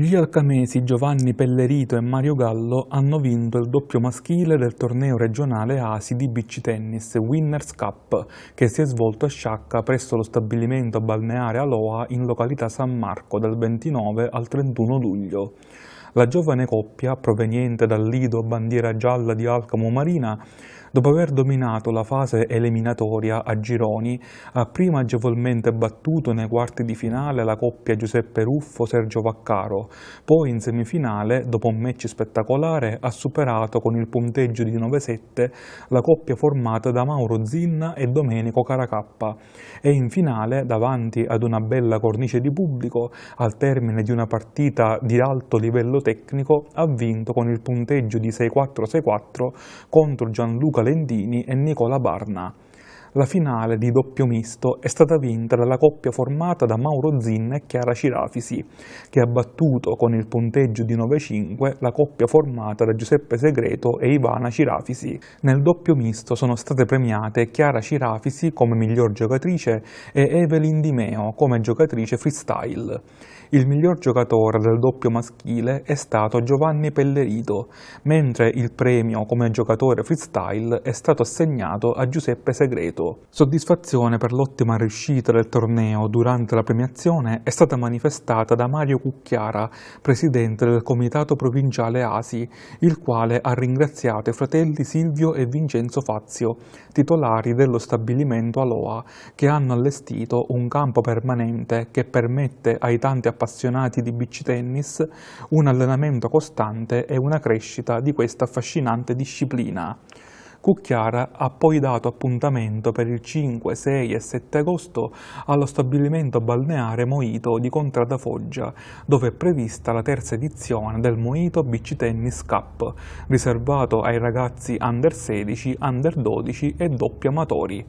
Gli alcamesi Giovanni Pellerito e Mario Gallo hanno vinto il doppio maschile del torneo regionale ASI di beach tennis Winners Cup che si è svolto a Sciacca presso lo stabilimento balneare Aloha in località San Marco dal 29 al 31 luglio. La giovane coppia, proveniente dal lido bandiera gialla di Alcamo Marina, Dopo aver dominato la fase eliminatoria a gironi, ha prima agevolmente battuto nei quarti di finale la coppia Giuseppe Ruffo-Sergio Vaccaro, poi in semifinale, dopo un match spettacolare, ha superato con il punteggio di 9-7 la coppia formata da Mauro Zinna e Domenico Caracappa e in finale, davanti ad una bella cornice di pubblico, al termine di una partita di alto livello tecnico, ha vinto con il punteggio di 6-4-6-4 contro Gianluca Valendini e Nicola Barna. La finale di doppio misto è stata vinta dalla coppia formata da Mauro Zin e Chiara Cirafisi, che ha battuto con il punteggio di 9-5 la coppia formata da Giuseppe Segreto e Ivana Cirafisi. Nel doppio misto sono state premiate Chiara Cirafisi come miglior giocatrice e Evelyn Di Meo come giocatrice freestyle. Il miglior giocatore del doppio maschile è stato Giovanni Pellerito, mentre il premio come giocatore freestyle è stato assegnato a Giuseppe Segreto. Soddisfazione per l'ottima riuscita del torneo durante la premiazione è stata manifestata da Mario Cucchiara, presidente del Comitato Provinciale ASI, il quale ha ringraziato i fratelli Silvio e Vincenzo Fazio, titolari dello stabilimento Aloa, che hanno allestito un campo permanente che permette ai tanti appassionati appassionati di beach tennis, un allenamento costante e una crescita di questa affascinante disciplina. Cucchiara ha poi dato appuntamento per il 5, 6 e 7 agosto allo stabilimento balneare Moito di Contrada Foggia, dove è prevista la terza edizione del Moito Beach Tennis Cup, riservato ai ragazzi under 16, under 12 e doppi amatori.